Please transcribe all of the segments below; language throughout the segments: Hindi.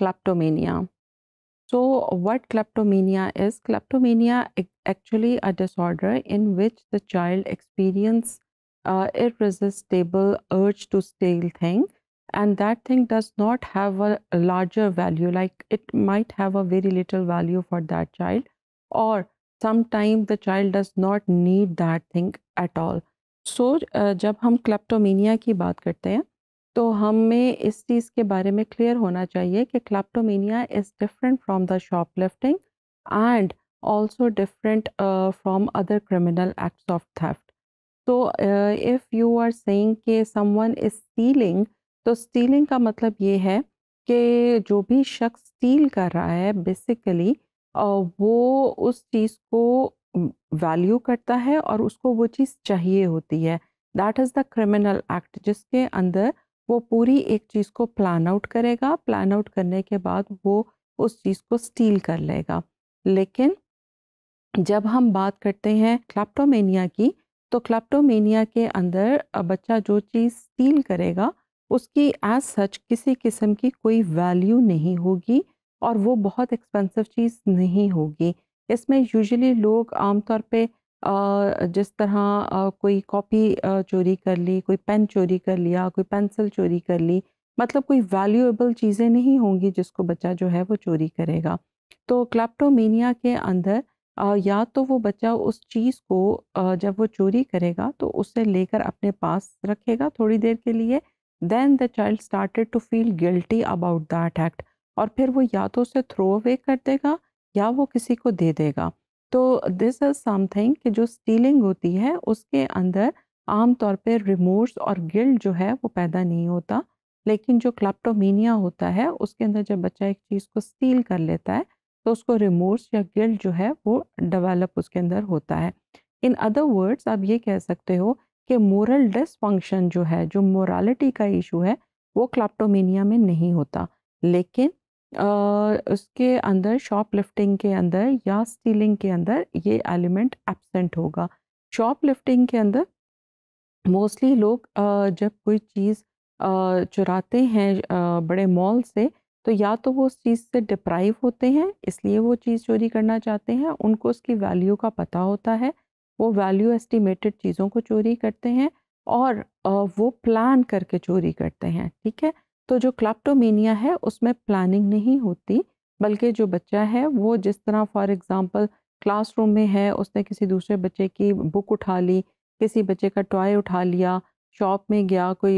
kleptomania. So, what kleptomania is? Kleptomania is actually a disorder in which the child experiences uh, irresistible urge to steal thing and that thing does not have a larger value like it might have a very little value for that child or sometimes the child does not need that thing at all so uh, जब हम क्लेप्टोमेनिया की बात करते हैं तो हमें इस चीज़ के बारे में क्लियर होना चाहिए कि kleptomania is different from the shoplifting and also different from other criminal acts of theft तो if you are saying some someone is stealing तो स्टीलिंग का मतलब ये है कि जो भी शख्स स्टील कर रहा है बेसिकली uh, वो उस चीज़ को वैल्यू करता है और उसको वो चीज़ चाहिए होती है that is the criminal act जिसके अंदर वो पूरी एक चीज़ को प्लान आउट करेगा प्लान आउट करने के बाद वो उस चीज़ को स्टील कर लेगा लेकिन जब हम बात करते हैं क्लाप्टोमेनिया की तो क्लाप्टोमेनिया के अंदर बच्चा जो चीज़ स्टील करेगा उसकी एज सच किसी किस्म की कोई वैल्यू नहीं होगी और वो बहुत एक्सपेंसिव चीज़ नहीं होगी इसमें यूजुअली लोग आमतौर पे जिस तरह कोई कॉपी चोरी कर ली कोई पेन चोरी कर लिया कोई पेंसिल चोरी कर ली मतलब कोई वैल्यूएबल चीज़ें नहीं होंगी जिसको बच्चा जो है वो चोरी करेगा तो क्लैप्टोमेनिया के अंदर या तो वो बच्चा उस चीज़ को जब वो चोरी करेगा तो उसे लेकर अपने पास रखेगा थोड़ी देर के लिए then the child started to feel guilty about that act और फिर वो या तो उसे थ्रो अवे कर देगा या वो किसी को दे देगा तो दिस इज समथिंग कि जो स्टीलिंग होती है उसके अंदर आमतौर पर रिमोर्स और गिल्ड जो है वो पैदा नहीं होता लेकिन जो क्लाप्टोमिया होता है उसके अंदर जब बच्चा एक चीज़ को स्टील कर लेता है तो उसको रिमोर्स या गिल्ड जो है वो डेवलप उसके अंदर होता है इन अदर वर्ड्स आप ये कह सकते हो कि मोरल डिसफंक्शन जो है जो मोरालिटी का इशू है वो क्लाप्टोमिया में नहीं होता लेकिन उसके अंदर शॉप लिफ्टिंग के अंदर या स्टीलिंग के अंदर ये एलिमेंट एबसेंट होगा शॉप लिफ्टिंग के अंदर मोस्टली लोग जब कोई चीज़ चुराते हैं बड़े मॉल से तो या तो वो उस चीज़ से डिप्राइव होते हैं इसलिए वो चीज़ चोरी करना चाहते हैं उनको उसकी वैल्यू का पता होता है वो वैल्यू एस्टिमेटेड चीज़ों को चोरी करते हैं और वो प्लान करके चोरी करते हैं ठीक है तो जो क्लाप्टोमेनिया है उसमें प्लानिंग नहीं होती बल्कि जो बच्चा है वो जिस तरह फॉर एग्ज़ाम्पल क्लासरूम में है उसने किसी दूसरे बच्चे की बुक उठा ली किसी बच्चे का टॉय उठा लिया शॉप में गया कोई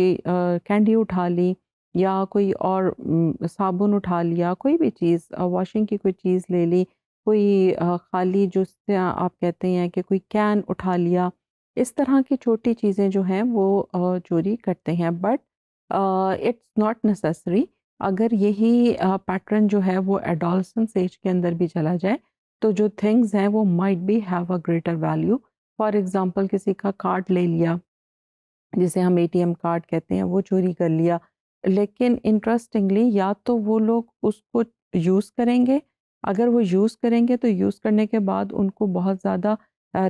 कैंडी उठा ली या कोई और साबुन उठा लिया कोई भी चीज़ वॉशिंग की कोई चीज़ ले ली कोई खाली जो आप कहते हैं कि कोई कैन उठा लिया इस तरह की छोटी चीज़ें जो हैं वो चोरी करते हैं बट इट्स नॉट नेसेसरी अगर यही पैटर्न जो है वो एडोलसेंस एज के अंदर भी चला जाए तो जो थिंग्स हैं वो might be have a greater value for example किसी का कार्ड ले लिया जिसे हम एटीएम कार्ड कहते हैं वो चोरी कर लिया लेकिन इंटरेस्टिंगली या तो वो लोग उसको यूज़ करेंगे अगर वो यूज़ करेंगे तो यूज़ करने के बाद उनको बहुत ज़्यादा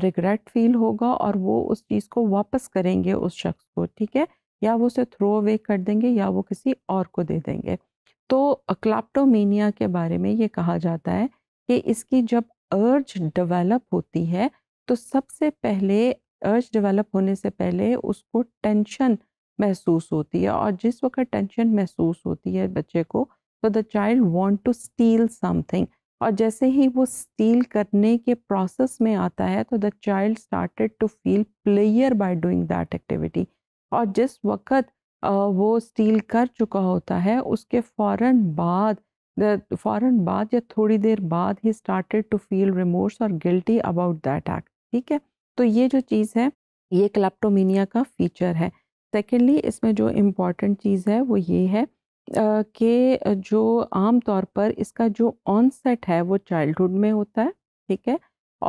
रिग्रेट फील होगा और वो उस चीज़ को वापस करेंगे उस शख्स को ठीक है या वो उसे थ्रो अवे कर देंगे या वो किसी और को दे देंगे तो क्लाप्टोमेनिया के बारे में ये कहा जाता है कि इसकी जब अर्ज डेवलप होती है तो सबसे पहले अर्ज डेवलप होने से पहले उसको टेंशन महसूस होती है और जिस वक्त टेंशन महसूस होती है बच्चे को तो the child want to steal something और जैसे ही वो स्टील करने के प्रोसेस में आता है तो the child started to feel pleasure by doing that activity और जिस वक़्त वो स्टील कर चुका होता है उसके फ़ौर बाद फ़ौर बाद या थोड़ी देर बाद ही स्टार्टेड टू फील रिमोर्स और गिल्टी अबाउट दैट एक्ट ठीक है तो ये जो चीज़ है ये क्लैप्टोमिया का फीचर है सेकेंडली इसमें जो इम्पॉर्टेंट चीज़ है वो ये है कि जो आम तौर पर इसका जो ऑनसेट है वो चाइल्डहुड में होता है ठीक है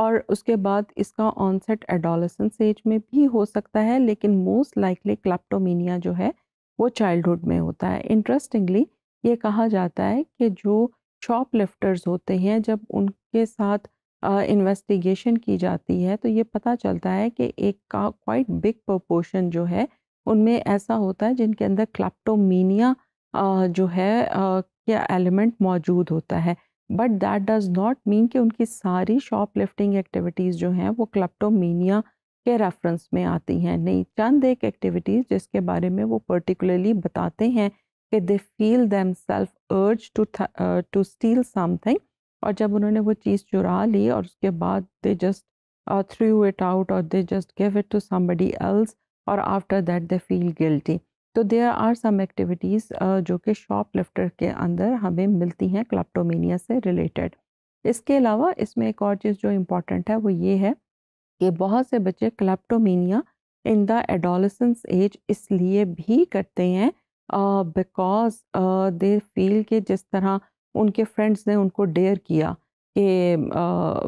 और उसके बाद इसका ऑनसेट एडोलसेंस एज में भी हो सकता है लेकिन मोस्ट लाइकली क्लप्टोमीनिया जो है वो चाइल्डहुड में होता है इंटरेस्टिंगली ये कहा जाता है कि जो शॉप लिफ्टर्स होते हैं जब उनके साथ इन्वेस्टिगेशन की जाती है तो ये पता चलता है कि एक का क्वाइट बिग प्रोपोर्शन जो है उनमें ऐसा होता है जिनके अंदर क्लप्टोमीनिया जो है क्या एलिमेंट मौजूद होता है but that does not mean कि उनकी सारी शॉप लिफ्टिंग एक्टिविटीज़ जो हैं वो क्लप्टोमीनिया के रेफरेंस में आती हैं नहीं चंद एक एक्टिविटीज़ जिसके बारे में वो पर्टिकुलरली बताते हैं कि they feel them self urge to to steal something और जब उन्होंने वो चीज़ चुरा ली और उसके बाद they just throw it out और they just give it to somebody else और after that they feel guilty तो देयर आर सम एक्टिविटीज़ जो कि शॉप लिफ्टर के अंदर हमें मिलती हैं क्लप्टोमेनिया से रिलेटेड इसके अलावा इसमें एक और चीज़ जो इम्पॉर्टेंट है वो ये है कि बहुत से बच्चे kleptomania in the adolescence age इसलिए भी करते हैं बिकॉज दे फील के जिस तरह उनके फ्रेंड्स ने उनको डेयर किया कि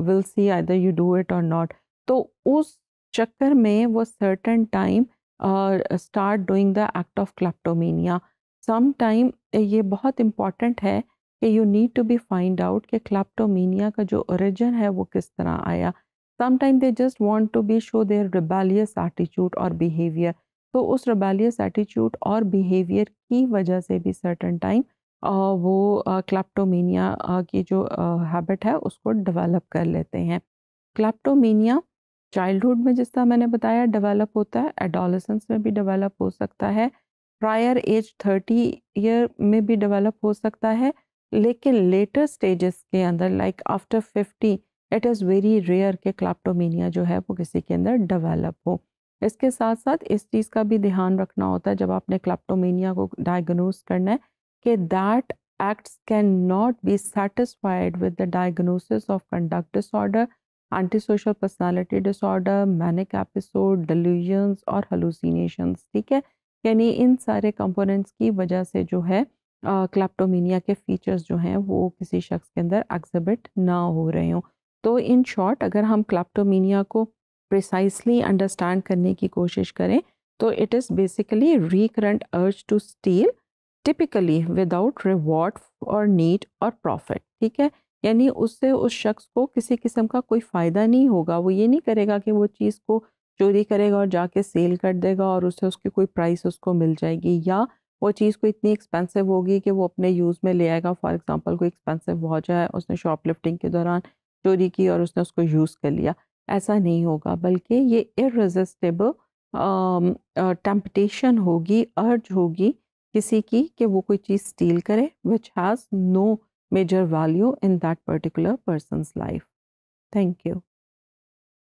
will see either you do it और नॉट तो उस चक्कर में वो certain time start doing the act of kleptomania sometime ये बहुत इम्पॉर्टेंट है कि you need to be find out कि क्लप्टोमेनिया का जो ओरिजिन है वो किस तरह आया sometime they just want to be show their rebellious attitude और बिहेवियर तो उस रिबेलियस एटीट्यूड और बिहेवियर की वजह से भी सर्टन टाइम वो क्लप्टोमेनिया की जो हैबिट है उसको डेवलप कर लेते हैं क्लैप्टोमिया चाइल्डहुड में जिस तरह मैंने बताया डेवलप होता है एडोलसेंस में भी डेवलप हो सकता है प्रायर एज थर्टी ईयर में भी डेवलप हो सकता है लेकिन लेटर स्टेजेस के अंदर like after fifty it is very rare के क्लाप्टोमीनिया जो है वो किसी के अंदर डेवलप हो इसके साथ साथ इस चीज़ का भी ध्यान रखना होता है जब आपने क्लाप्टोमिनिया को डायग्नोज करना है कि that acts can not be satisfied with the diagnosis of conduct disorder antisocial personality disorder manic episode delusions और hallucinations ठीक है यानी इन सारे कंपोनेंट्स की वजह से जो है क्लैप्टोमिनिया के फीचर्स जो हैं वो किसी शख्स के अंदर एग्जिबिट ना हो रहे हों तो इन शॉर्ट अगर हम क्लैप्टोमिनिया को प्रिसाइसली अंडरस्टैंड करने की कोशिश करें तो it is basically recurrent urge to steal typically without reward और नीड और प्रॉफिट ठीक है यानी उससे उस शख्स को किसी किस्म का कोई फ़ायदा नहीं होगा वो ये नहीं करेगा कि वो चीज़ को चोरी करेगा और जाके सेल कर देगा और उससे उसकी कोई प्राइस उसको मिल जाएगी या वो चीज़ को इतनी एक्सपेंसिव होगी कि वो अपने यूज़ में ले आएगा फॉर एग्ज़ाम्पल कोई एक्सपेंसिव हो जाए उसने शॉप लिफ्टिंग के दौरान चोरी की और उसने उसको यूज़ कर लिया ऐसा नहीं होगा बल्कि ये इरेजिस्टेबल टेम्पटेशन होगी अर्ज होगी किसी की कि वो कोई चीज़ स्टील करे which has no major value in that particular person's life. Thank you.